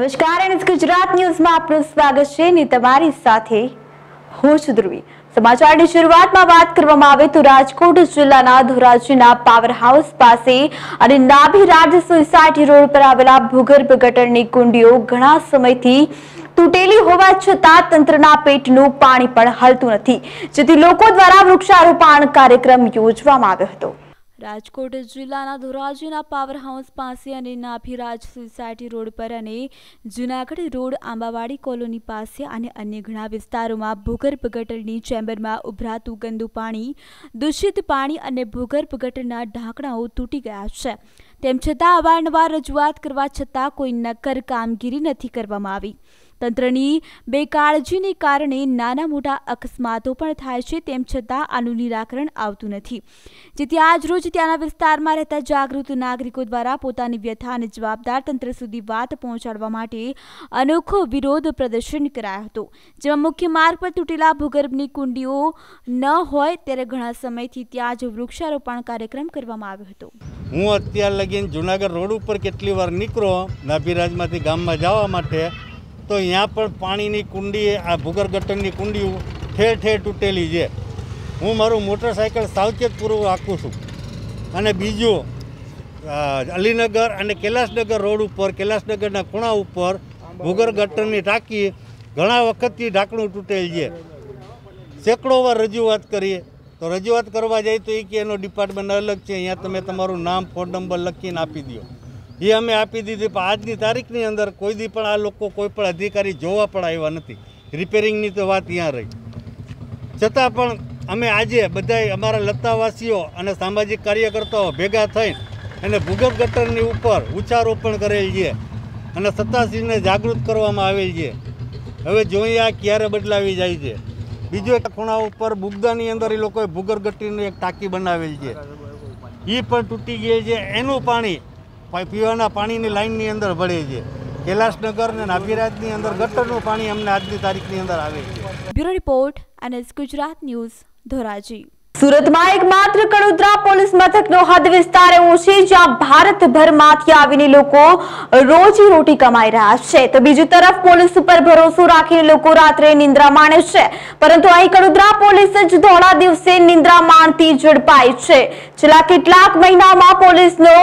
નમસ્કાર એનએસ ગુજરાત ન્યૂઝમાં આપનું સ્વાગત છે ને તમારી સાથે હું છું ધ્રુવી સમાચારની શરૂઆતમાં વાત કરવામાં આવે તો રાજકોટ જિલ્લાના ધોરાજીના પાવર હાઉસ પાસે અને નાભી રાજ સોસાયટી રોડ પર આવેલા ભૂગર્ભ ગટરની કુંડીઓ ઘણા સમયથી તૂટેલી હોવા છતાં તંત્રના પેટનું પાણી પણ હલતું નથી જેથી લોકો દ્વારા વૃક્ષારોપણ કાર્યક્રમ યોજવામાં આવ્યો હતો રાજકોટ જિલ્લાના ધોરાજીના પાવર હાઉસ પાસે અને નાભીરાજ સોસાયટી રોડ પર અને જૂનાગઢ રોડ આંબાવાડી કોલોની પાસે અને અન્ય ઘણા વિસ્તારોમાં ભૂગર્ભ ગટરની ચેમ્બરમાં ઉભરાતું ગંદુ પાણી દૂષિત પાણી અને ભૂગર્ભ ગટરના ઢાંકણાઓ તૂટી ગયા છે તેમ છતાં અવારનવાર રજૂઆત કરવા છતાં કોઈ નક્કર કામગીરી નથી કરવામાં આવી તંત્રની બેકાળજીને કારણે નાના મોટા અકસ્માતો પણ થાય છે તેમ છતાં આનું નિરાકરણ આવતું નથી જેથી આજરોજ ત્યાંના વિસ્તારમાં રહેતા જાગૃત નાગરિકો દ્વારા પોતાની વ્યથા અને જવાબદાર તંત્ર સુધી વાત પહોંચાડવા માટે અનોખો વિરોધ પ્રદર્શન કરાયો હતો જેમાં મુખ્ય માર્ગ પર તૂટેલા ભૂગર્ભની કુંડીઓ ન હોય ત્યારે ઘણા સમયથી ત્યાં જ વૃક્ષારોપણ કાર્યક્રમ કરવામાં આવ્યો હતો હું અત્યાર લગીને જુનાગઢ રોડ ઉપર કેટલી વાર નીકળો નાભીરાજમાંથી ગામમાં જવા માટે તો ત્યાં પણ પાણીની કુંડી આ ભૂગર ગટરની કુંડીઓ ઠેર ઠેર તૂટેલી છે હું મારું મોટરસાયકલ સાવચેતપૂર્વક રાખું છું અને બીજું અલીનગર અને કૈલાસનગર રોડ ઉપર કૈલાસનગરના ખૂણા ઉપર ભૂગર ગટરની ટાંકી ઘણા વખતથી ઢાંકણું તૂટેલ છે સેંકડો વાર રજૂઆત કરીએ તો રજૂઆત કરવા જાય તો એ કે એનો ડિપાર્ટમેન્ટ અલગ છે અહીંયા તમે તમારું નામ ફોન નંબર લખીને આપી દો એ અમે આપી દીધી પણ આજની તારીખની અંદર કોઈ દી પણ આ લોકો કોઈ પણ અધિકારી જોવા પણ આવ્યા નથી રિપેરિંગની તો વાત ત્યાં રહી છતાં પણ અમે આજે બધા અમારા લતાવાસીઓ અને સામાજિક કાર્યકર્તાઓ ભેગા થઈ અને ભૂગર્ભ ગટરની ઉપર ઉચ્ચારોપણ કરેલ છે અને સત્તાશ્રીને જાગૃત કરવામાં આવેલ છે હવે જોઈએ આ ક્યારે બદલાવી જાય છે બીજો એક ખૂણા ઉપર બુગદાની અંદર એ લોકોએ ભૂગર્ભ ગટીની એક ટાંકી બનાવેલ છે એ પણ તૂટી ગઈ છે એનું પાણી પીવાના પાણીની લાઇનની અંદર ભળે છે કૈલાસનગર અને નાભીરાજની અંદર ગટરનું પાણી અમને આજની તારીખની અંદર આવે છે બ્યુરો રિપોર્ટ અને ગુજરાત ન્યૂઝ ધોરાજી સુરતમાં એકમાત્ર કડોદરા પોલીસ મથકનો હદ વિસ્તાર એવો છે જ્યાં ભારતભરમાંથી આવીને લોકો રોજી રોટી કમાઈ રહ્યા છે તો બીજી તરફ પોલીસ ઉપર ભરોસો રાખીને લોકો રાત્રે નિંદ્રા માણે છે પરંતુ અહીં કડોદરા પોલીસ જ ધોળા દિવસે નિંદ્રા માણતી ઝડપાઈ છે છેલ્લા કેટલાક મહિનામાં પોલીસનો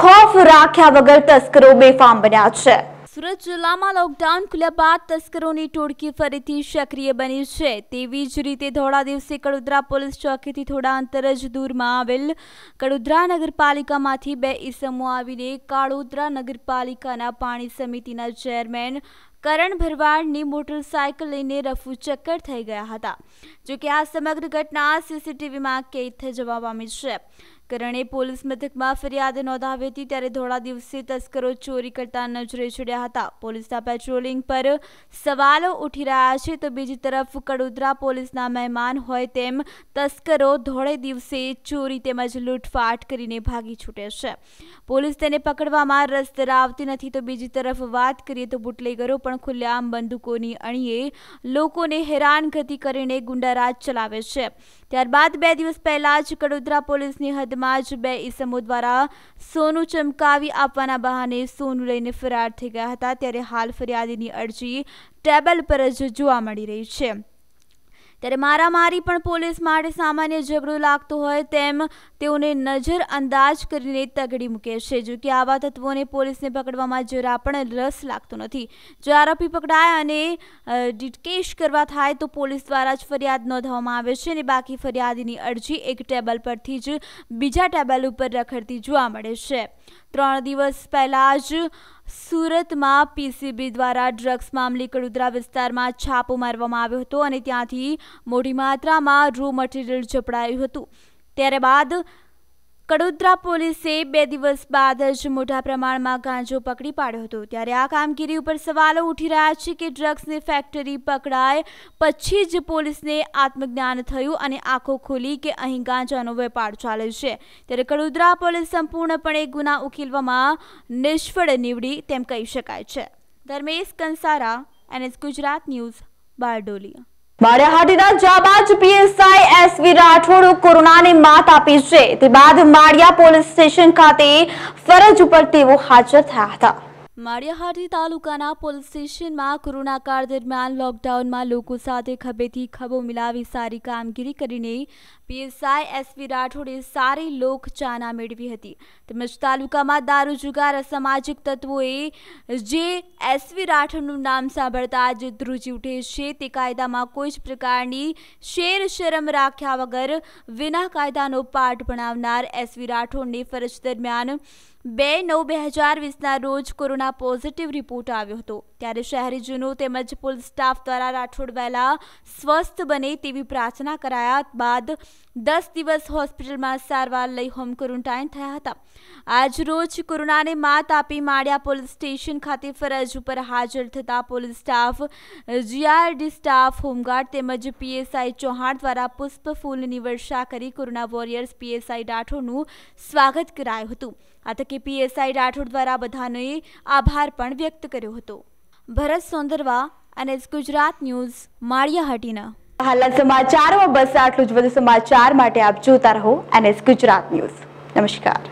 ખોફ રાખ્યા વગર તસ્કરો બેફામ બન્યા છે સુરત જિલ્લામાં લોકડાઉન ખુલ્યા બાદ તસ્કરોની ટોળકી ફરીથી સક્રિય બની છે તેવી જ રીતે થોડા દિવસે કડોદરા પોલીસ ચોકીથી થોડા અંતર જ દૂરમાં આવેલ કડોદરા નગરપાલિકામાંથી બે ઈસમો આવીને કાળોદરા નગરપાલિકાના પાણી સમિતિના ચેરમેન કરણ ભરવાડની મોટરસાયકલ લઈને રફુ ચક્કર થઈ ગયા હતા જોકે આ સમગ્ર ઘટના સીસીટીવીમાં કેદ થઈ જવા પામી છે કરણે પોલીસ મથકમાં ફરિયાદ નોંધાવી હતી ત્યારે ધોળા દિવસે તસ્કરો ચોરી કરતા નજરે ચડ્યા હતા પોલીસના પેટ્રોલિંગ પર સવાલો ઉઠી રહ્યા છે તો બીજી તરફ કડોદરા પોલીસના મહેમાન હોય તેમ તસ્કરો ધોળે દિવસે ચોરી તેમજ લૂંટફાટ કરીને ભાગી છૂટે છે પોલીસ તેને પકડવામાં રસ ધરાવતી નથી તો બીજી તરફ વાત કરીએ તો બુટલેગરો પણ ખુલ્લેઆમ બંદૂકોની અણીએ લોકોને હેરાનગતિ કરીને ગુંડારાજ ચલાવે છે ત્યારબાદ બે દિવસ પહેલા જ કડોદરા પોલીસની હદમાં જ બે ઈસમો દ્વારા સોનું ચમકાવી આપવાના બહાને સોનું લઈને ફરાર થઈ ગયા હતા ત્યારે હાલ ફરિયાદીની અરજી ટેબલ પર જ જોવા મળી રહી છે ત્યારે મારામારી પણ પોલીસ માટે સામાન્ય ઝઘડો લાગતો હોય તેમ તેઓને નજર અંદાજ કરીને તગડી મૂકે છે જો કે આવા તત્વોને પોલીસને પકડવામાં જરા પણ રસ લાગતો નથી જો આરોપી પકડાય અને ડિટકેશ કરવા થાય તો પોલીસ દ્વારા જ ફરિયાદ નોંધવામાં આવે છે અને બાકી ફરિયાદની અરજી એક ટેબલ પરથી જ બીજા ટેબલ ઉપર રખડતી જોવા મળે છે ત્રણ દિવસ પહેલાં જ સુરતમાં પીસીબી દ્વારા ડ્રગ્સ મામલે કડોદરા વિસ્તારમાં છાપો મારવામાં આવ્યો હતો અને ત્યાંથી મોટી માત્રામાં રૂ મટીરિયલ ઝપડાયું હતું ત્યારબાદ કડોદરા પોલીસે બે દિવસ બાદ જ મોટા પ્રમાણમાં ગાંજો પકડી પાડ્યો હતો ત્યારે આ કામગીરી ઉપર સવાલો ઉઠી રહ્યા છે કે ડ્રગ્સની ફેક્ટરી પકડાય પછી જ પોલીસને આત્મજ્ઞાન થયું અને આંખો ખોલી કે અહીં ગાંજાનો વેપાર ચાલે છે ત્યારે કડોદરા પોલીસ સંપૂર્ણપણે ગુના ઉકેલવામાં નિષ્ફળ નીવડી તેમ કહી શકાય છે ધર્મેશ કંસારા એનએસ ગુજરાત ન્યૂઝ બારડોલી માળિયાહાટીના જાબાજ પીએસઆઈ એસ વી રાઠોડ કોરોનાને માત આપી છે તે બાદ માળિયા પોલીસ સ્ટેશન ખાતે ફરજ ઉપર તેઓ હાજર થયા હતા માળિયાહાટી તાલુકાના પોલીસ સ્ટેશનમાં કોરોનાકાળ દરમિયાન લોકડાઉનમાં લોકો સાથે ખભેથી ખભો મિલાવી સારી કામગીરી કરીને પીએસઆઈ એસવી રાઠોડે સારી લોકચાના મેળવી હતી તેમજ તાલુકામાં દારૂ જુગાર અસામાજિક તત્વોએ જે એસવી રાઠોડનું નામ સાંભળતા જ ધ્રુજી ઉઠે છે તે કાયદામાં કોઈ જ પ્રકારની શેર શરમ રાખ્યા વગર વિના કાયદાનો પાઠ ભણાવનાર એસવી રાઠોડને ફરજ દરમિયાન બે નવ બે હજાર વીસના રોજ કોરોના કોરોના પોઝિટિવ રિપોર્ટ આવ્યો હતો ત્યારે શહેરીજનો તેમજ પોલીસ સ્ટાફ દ્વારા રાઠોડ વહેલા સ્વસ્થ બને તેવી પ્રાર્થના કરાયા બાદ દસ દિવસ હોસ્પિટલમાં સારવાર લઈ હોમ ક્વોરન્ટાઇન થયા હતા આજ રોજ કોરોનાને માત આપી માળિયા પોલીસ સ્ટેશન ખાતે ફરજ ઉપર હાજર થતા police staff GRD staff home guard તેમજ પીએસઆઈ ચૌહાણ દ્વારા પુષ્પ ફૂલની વર્ષા કરી કોરોના વોરિયર્સ પીએસઆઈ રાઠોડનું સ્વાગત કરાયું હતું આ તકે પીએસઆઈ રાઠોડ દ્વારા બધાને આભાર પણ વ્યક્ત કર્યો હતો ભરત સોંદરવા અને ગુજરાત ન્યૂઝ માળિયા હટીના હાલના સમાચારમાં બસ આટલું જ વધુ સમાચાર માટે આપ જોતા રહો એનએસ ગુજરાત ન્યૂઝ નમસ્કાર